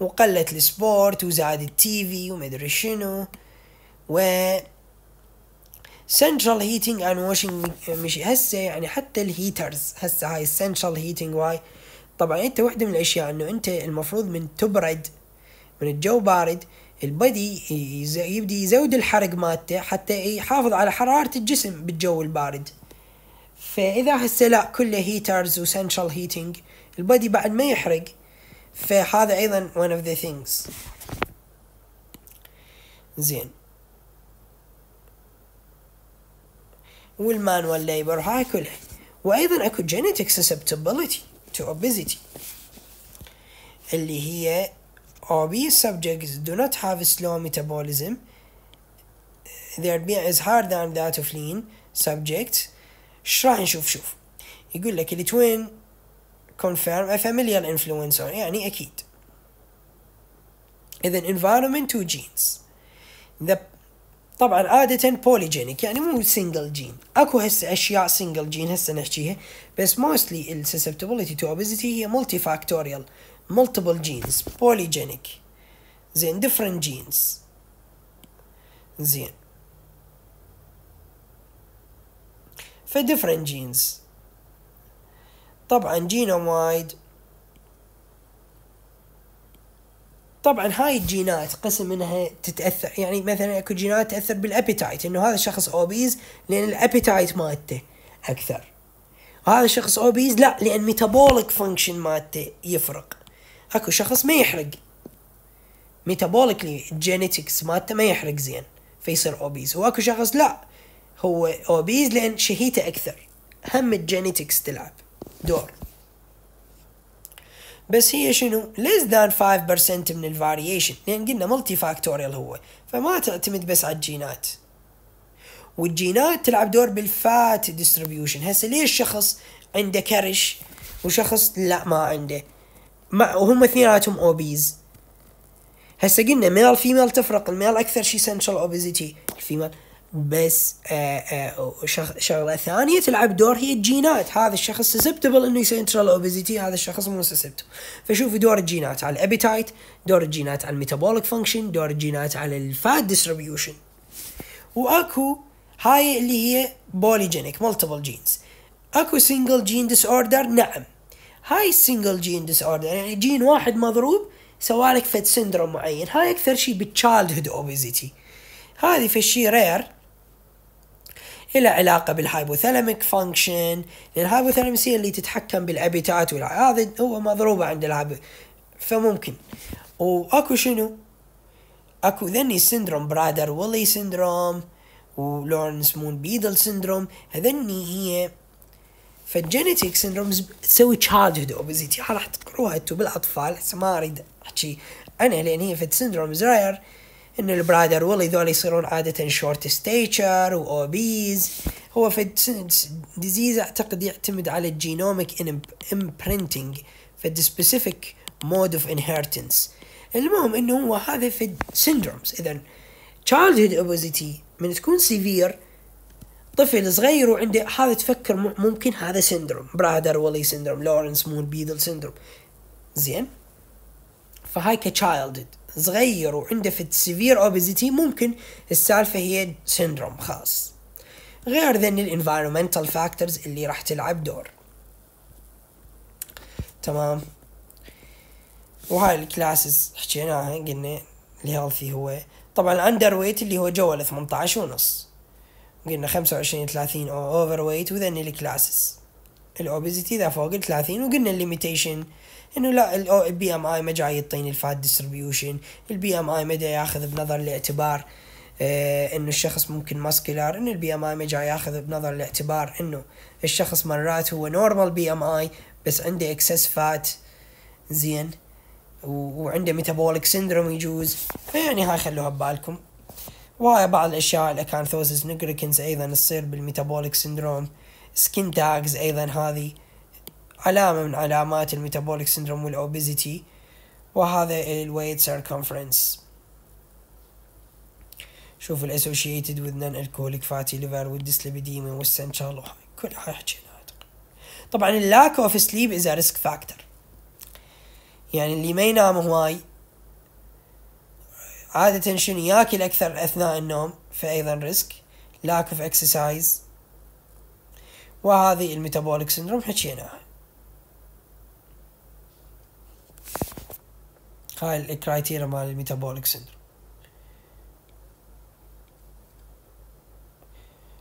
وقلت السبورت وزاد التي في ومدري شنو و سنترال هيتنج اند واشنج مش هسه يعني حتى الهيترز هسه هاي السنترال هيتنج واي طبعا انت وحده من الاشياء انه انت المفروض من تبرد من الجو بارد البدي يبدي يزود الحرق مالته حتى إيه، يحافظ على حرارة الجسم بالجو البارد فاذا هسه لا كله هيترز وسنشال هيتنج البادي بعد ما يحرق فهذا ايضا one of the things زين والمانوال ليبر هاي كلها وايضا اكو genetic susceptibility to obesity اللي هي obese subjects do not have slow metabolism their being is higher than that of lean subjects ايش راح نشوف شوف يقول لك التوين confirm a familial influencer يعني أكيد إذا environment two genes the طبعا عادة polygenic يعني مو single gene اكو هسه اشياء single gene هسه نحكيها بس mostly ال susceptibility to obesity هي multifactorial multiple genes polygenic زين different genes زين في different genes طبعا جينوم وايد طبعا هاي الجينات قسم منها تتاثر يعني مثلا اكو جينات تاثر بالابيتايت انه هذا الشخص اوبيز لان الابيتايت مالته اكثر هذا الشخص اوبيز لا لان ميتابوليك فانكشن مالته يفرق اكو شخص ما يحرق ميتابوليكلي الجينيتكس مالته ما يحرق زين فيصير اوبيز واكو شخص لا هو اوبيز لان شهيته اكثر هم الجينيتكس تلعب دور بس هي شنو less than 5% من الفاريشن لان قلنا ملتي فاكتوريال هو فما تعتمد بس على الجينات والجينات تلعب دور بالفات ديستريبيوشن هسه ليش شخص عنده كرش وشخص لا ما عنده مع وهم اثنيناتهم اوبيز هسه قلنا ميل فيميل تفرق الميل اكثر شي سنترال اوبيزيتي الفيميل بس آه، آه، شغله ثانيه تلعب دور هي الجينات هذا الشخص سسبتبل انه يصير انترال اوبيزيتي هذا الشخص مو سسبتبل فشوف دور الجينات على الابيتايت دور الجينات على الميتابوليك فانكشن دور الجينات على الفات ديستريبيوشن واكو هاي اللي هي بوليجينيك ملتيبل جينز اكو سنجل جين ديس اوردر نعم هاي السنجل جين ديس اوردر يعني جين واحد مضروب سوالك فد سندروم معين هاي اكثر شيء بالتشايلد هود اوبيزيتي هذه الشيء رير إلى علاقة بالهايبوثالاميك فانكشن الهايبوثالامس هي اللي تتحكم بالأبيتات هذا هو مضروبة عند الهايب فممكن وأكو شنو أكو ذني سندروم برادر ولي سندروم ولورنس مون بيدل سندروم هذني هي فالجينيتيك سندرومز تسوي تشايلد هود اوبيزيتي راح تقروها انتو بالاطفال ما اريد احكي انا لان هي فد سندرومز راير ان البرادر ويلي ذول يصيرون عاده شورت ستيتشر واوبيز هو في ديزيز اعتقد يعتمد على الجينوميك امبرنتنج في سبيسيفيك مود اوف انهيرتنس المهم انه هو هذا في سيندرومز اذا childhood اوبيزيتي من تكون سيفير طفل صغير وعنده هذا تفكر ممكن هذا سندروم برادر ولي سندروم لورنس مون بيدل سندروم زين فهاي كتشايلدهود صغير وعنده فد سيفير اوبيزيتي ممكن السالفة هي سندروم خاص غير ذن الانفايرمنتال فاكتورز اللي راح تلعب دور تمام وهاي الكلاسز حكيناها قلنا الهيلثي هو طبعا الاندر ويت اللي هو جوا ال 18 ونص قلنا 25 30 او اوفر ويت وذن الكلاسز الاوبيزيتي اذا فوق ال 30 وقلنا الليميتيشن انه لا البي ام اي ما جاي يعطيني الفات ديستربيوشن البي ام اي ما ياخذ بنظر الاعتبار آه انه الشخص ممكن ماسكيلار انه البي ام اي ما جاي ياخذ بنظر الاعتبار انه الشخص مرات هو نورمال بي ام اي بس عنده اكسس فات زين وعنده ميتابوليك سندروم يجوز فيعني هاي خلوها ببالكم وهاي بعض الاشياء الاكانثوزس نجريكنز ايضا تصير بالميتابوليك سندروم سكين تاجز ايضا هذه علامة من علامات الميتابوليك سيندروم والأوبيزيتي وهذا الويت سيركمفرنس شوف الاسوشيتد وذ نان الكوليك فاتي ليفر والديسليبيديميا والسنشال كل حكينا طبعا اللاك اوف سليب از ريسك فاكتور يعني اللي ما ينام هواي عادة شنو ياكل أكثر أثناء النوم فأيضا ريسك لاك اوف اكسرسايز وهذه الميتابوليك سندروم حكيناها هاي الكرايتيريا مال الميتابوليك سندروم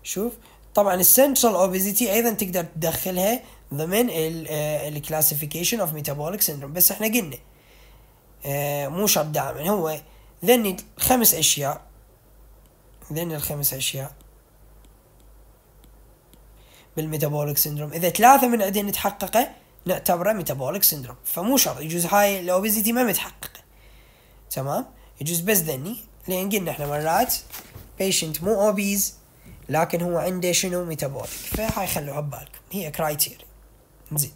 شوف طبعا السنترال اوبيزيتي ايضا تقدر تدخلها ضمن الكلاسيفيكيشن اوف ميتابوليك سندروم بس احنا قلنا آه، مو شرط دائما هو ذني الخمس اشياء ذني الخمس اشياء بالميتابوليك سندروم اذا ثلاثه من عندهن تحققه نعتبره ميتابوليك سندروم فمو شرط يجوز هاي الاوبيزيتي ما متحقق تمام يجوز بس ذني لان قلنا احنا مرات بيشنت مو اوبيز لكن هو عنده شنو ميتابوليك فهاي خلوها ببالكم هي كرايتيريا زين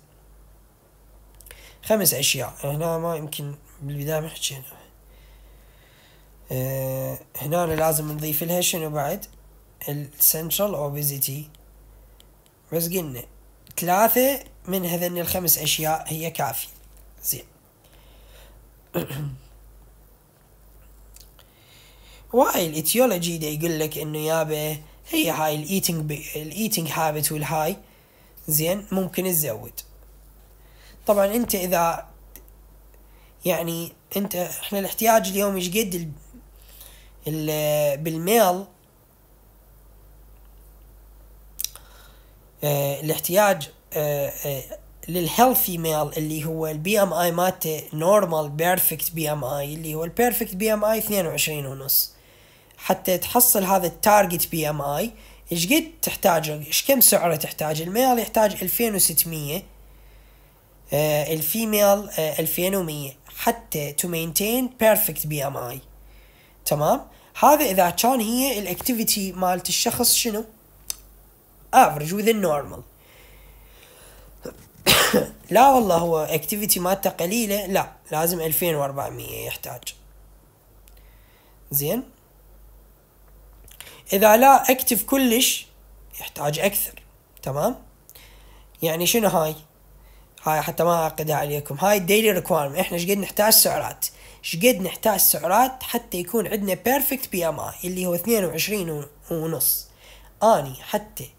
خمس اشياء هنا ما يمكن بالبدايه ما حكينا أه هنا لازم نضيف لها شنو بعد السنترال اوبيزيتي بس قلنا ثلاثة من هذين الخمس أشياء هي كافية زين وهاي الاتيولوجي دي يقول لك انه يابا هي هاي الايتنج الايتنج هابت والهاي زين ممكن تزود طبعا انت اذا يعني انت احنا الاحتياج اليوم ايش قد بالميل اه الاحتياج آه، آه، للهيلثي ميل اللي هو البي ام اي مالته نورمال بيرفكت بي ام اي اللي هو البيرفكت بي ام اي 22 ونص حتى تحصل هذا التارجت بي ام اي ايش قد تحتاجه ايش كم سعره تحتاج الميل يحتاج 2600 آه، الفيميل 2100 حتى تو مينتين بيرفكت بي ام اي تمام هذا اذا كان هي الاكتيفيتي مالت الشخص شنو افرج وذ النورمال لا والله هو اكتيفيتي مالته قليله لا لازم 2400 يحتاج زين اذا لا اكتف كلش يحتاج اكثر تمام يعني شنو هاي هاي حتى ما اعقدها عليكم هاي الديلي ريكويرمنت احنا شقد نحتاج سعرات شقد نحتاج سعرات حتى يكون عندنا بيرفكت بي ام اي اللي هو 22 ونص اني حتى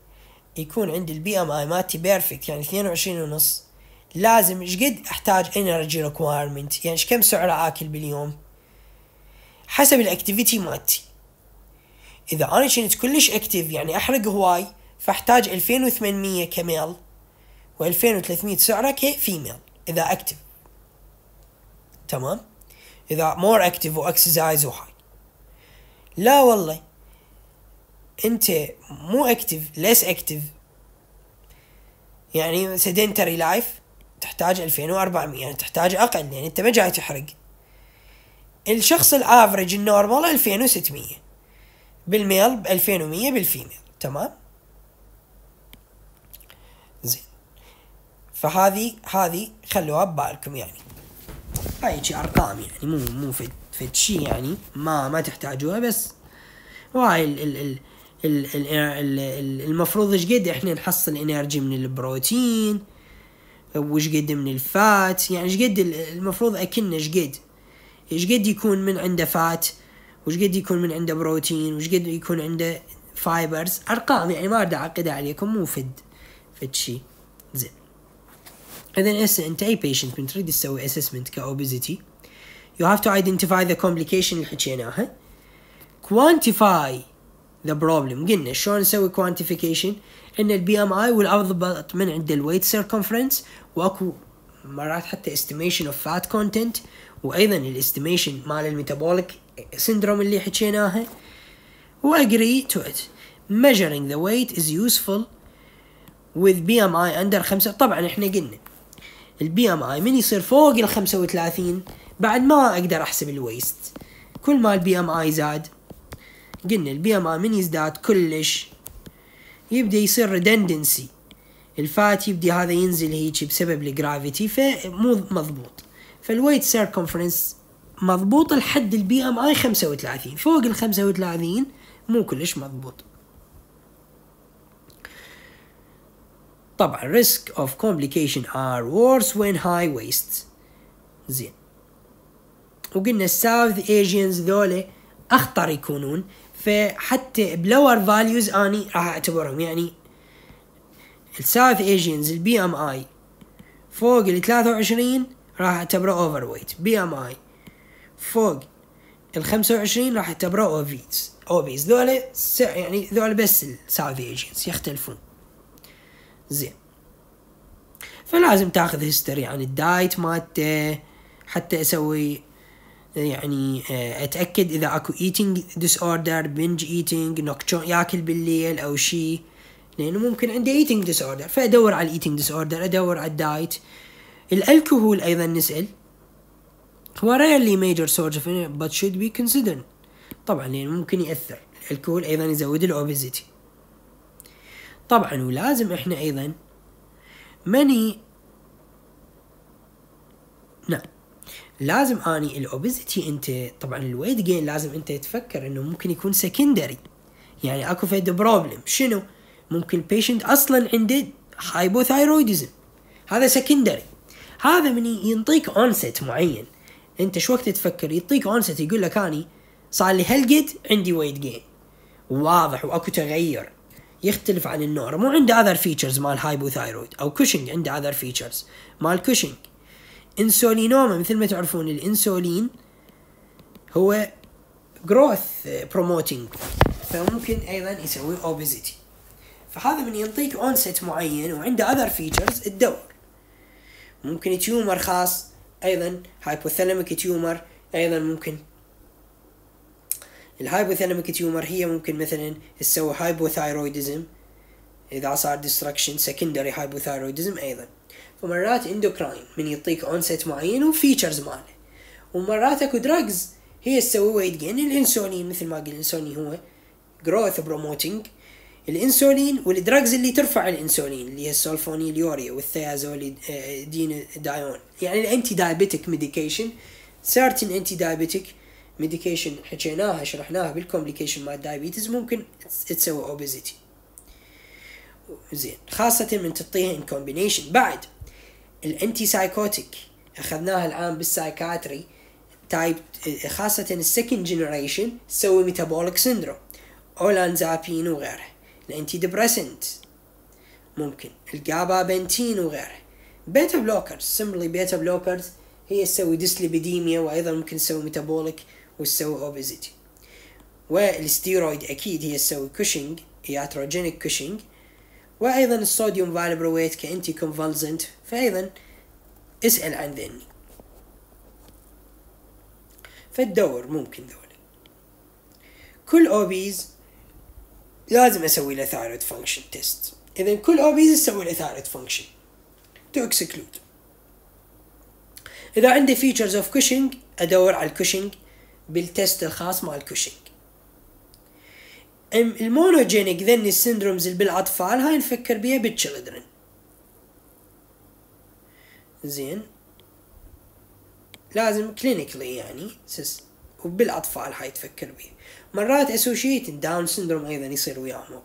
يكون عندي البي ام اي مالتي بيرفكت يعني 22 ونص لازم ايش قد احتاج انرجي ريكويرمنت يعني ايش كم سعره اكل باليوم حسب الاكتيفيتي مالتي اذا انا كنت كلش اكتيف يعني احرق هواي فاحتاج 2800 كميل و2300 سعره كفيميل اذا اكتف تمام اذا مور اكتف واكسرسايز وهاي لا والله انت مو اكتف ليس اكتف يعني سيدنتري لايف تحتاج 2400 يعني تحتاج اقل يعني انت ما جاي تحرق الشخص الافرج النورمال 2600 بالميل ب 2100 بالفيميل تمام زين فهذه هذه خلوها ببالكم يعني هاي شي ارقام يعني مو مو فد فد شي يعني ما ما تحتاجوها بس وهاي ال ال ال المفروض ايش قد احنا نحصل انرجي من البروتين وايش قد من الفات يعني ايش قد المفروض اكلنا ايش قد ايش قد يكون من عنده فات وايش قد يكون من عنده بروتين وايش قد يكون عنده فايبرز ارقام يعني ما اريد اعقدها عليكم مو فد فد شي زين اذا اس انت اي بيشنت من تريد تسوي اسسمنت كاوبيزيتي يو هاف تو ايدنتيفاي ذا كومبليكيشن اللي حكيناها كوانتيفاي ذا بروبلم قلنا شلون نسوي كوانتيفيكيشن ان البي ام اي والارض من عند الويت سيركمفرنس واكو مرات حتى استيميشن اوف فات كونتنت وايضا الاستيميشن مال الميتابوليك سندروم اللي حكيناها واجري تو ات measuring the weight is useful with BMI under 5 طبعا احنا قلنا البي ام اي من يصير فوق ال 35 بعد ما اقدر احسب الويست كل ما البي ام اي زاد قلنا البي ام من يزداد كلش يبدا يصير ريدندنسي الفات يبدي هذا ينزل هيك بسبب الجرافيتي فمو مضبوط فالويت سيركمفرنس مضبوط لحد البي ام اي 35 فوق ال 35 مو كلش مضبوط طبعا risk of complication are worse when high waist زين وقلنا الساوث ايجينز ذولا اخطر يكونون فحتى بلور فاليوز اني راح اعتبرهم يعني الساوث ايجينز البي ام اي فوق ال 23 راح اعتبره اوفر ويت بي ام اي فوق ال 25 راح اعتبره اوفيز اوفيز ذولا يعني ذولا بس الساوث ايجينز يختلفون زين فلازم تاخذ هيستوري عن الدايت مالته حتى اسوي يعني آه، اتاكد اذا اكو ايتنج ديس اوردر بنج ايتنج نوكتشون ياكل بالليل او شيء لانه ممكن عنده ايتنج ديس اوردر فادور على الايتنج ديس اوردر ادور على الدايت الالكوهول ايضا نسال هو ريرلي ميجر source اوف it but should be طبعا لأنه يعني ممكن يأثر الالكوهول أيضا يزود الأوبيزيتي طبعا ولازم إحنا أيضا ماني نعم لازم اني الاوبيزيتي انت طبعا الويت جين لازم انت تفكر انه ممكن يكون سكندري يعني اكو فيد بروبلم شنو ممكن البيشنت اصلا عنده هايبوثايرويدزم هذا سكندري هذا من ينطيك اونست معين انت شو وقت تفكر يعطيك اونست يقول لك اني صار لي هلقد عندي ويت جين واضح واكو تغير يختلف عن النور مو عنده اذر فيتشرز مال هايبوثايرويد او كوشنج عنده اذر فيتشرز مال كوشنج انسولينوما مثل ما تعرفون الانسولين هو جروث بروموتينج فممكن ايضا يسوي اوبيزيتي فهذا من ينطيك اونست معين وعنده اذر فيتشرز الدور ممكن تيومر خاص ايضا هايبوثلاميك تيومر ايضا ممكن الهايبوثلاميك تيومر هي ممكن مثلا تسوي هايبوثايرويدزم اذا صار ديستركشن سكندري هايبوثايرويدزم ايضا ومرات اندوكراين من يعطيك اونست معين وفيتشرز ماله ومرات اكو دراجز هي تسوي ويت جين الانسولين مثل ما قلنا الانسولين هو جروث بروموتنج الانسولين والدراجز اللي ترفع الانسولين اللي هي السولفونيليوريا يوريا آه، دين دايون يعني الانتي دايبيتك ميديكيشن سيرتن انتي دايبيتك ميديكيشن حكيناها شرحناها بالكومبليكيشن مال الدايابيتس ممكن تسوي اوبيزيتي زين خاصة من تعطيها ان كومبينيشن بعد الانتي سايكوتيك اخذناها الان بالسايكاتري تايب خاصة السكند جنريشن تسوي ميتابوليك سندروم اولانزابين وغيره الانتي ديبريسنت ممكن الجابابنتين وغيره بيتا بلوكرز سمبلي بيتا بلوكرز هي تسوي ديسليبيديميا وايضا ممكن تسوي ميتابوليك وتسوي اوبيزيتي والستيرويد اكيد هي تسوي كوشنج ياتروجينيك كوشنج وايضا الصوديوم فالبرويت كانتي كونفالزنت فأيضا اسأل عن ذهني فتدور ممكن ذولا كل اوبيز لازم اسوي له ثايرويد فانكشن تيست اذا كل اوبيز اسوي له ثايرويد فانكشن تو اكسكلود اذا عندي فيتشرز اوف كوشنج ادور على الكوشنج بالتست الخاص مع الكوشنج المونوجينيك ذني السندرومز اللي بالاطفال هاي نفكر بيها بالتشلدرن زين لازم كلينيكلي يعني سس وبالاطفال هاي تفكر بيه مرات اسوشيتد داون سندروم ايضا يصير وياهم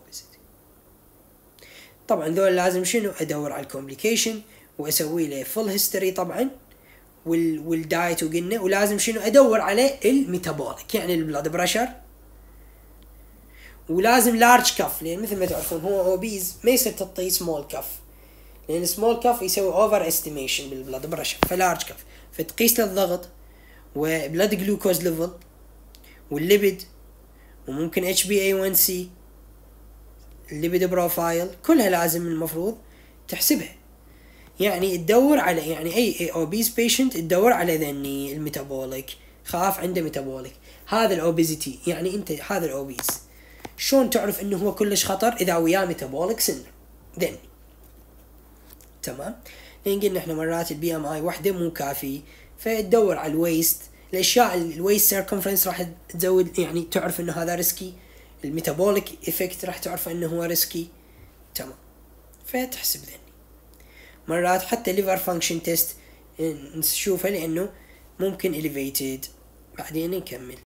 طبعا ذول لازم شنو ادور على الكومبليكيشن واسوي له فول هيستوري طبعا وال والدايت وقلنا ولازم شنو ادور على الميتابوليك يعني البلاد بريشر ولازم لارج كف لان مثل ما تعرفون هو اوبيز ما يصير تعطيه سمول كف لان السمول كاف يسوي اوفر استيميشن بالبلاد بريشر فلارج كاف فتقيس له الضغط وبلاد جلوكوز ليفل والليبيد وممكن اتش بي اي 1 سي الليبيد بروفايل كلها لازم المفروض تحسبها يعني تدور على يعني اي اوبيز بيشنت تدور على ذني الميتابوليك خاف عنده ميتابوليك هذا الاوبيزيتي يعني انت هذا الاوبيز شلون تعرف انه هو كلش خطر اذا وياه ميتابوليك سن ذني تمام لان قلنا احنا مرات البي ام اي وحده مو كافي فتدور على الويست الاشياء الويست سيركمفرنس راح تزود يعني تعرف انه هذا ريسكي الميتابوليك ايفكت راح تعرف انه هو ريسكي تمام فتحسب ذني مرات حتى ليفر فانكشن تيست نشوفه لانه ممكن elevated بعدين نكمل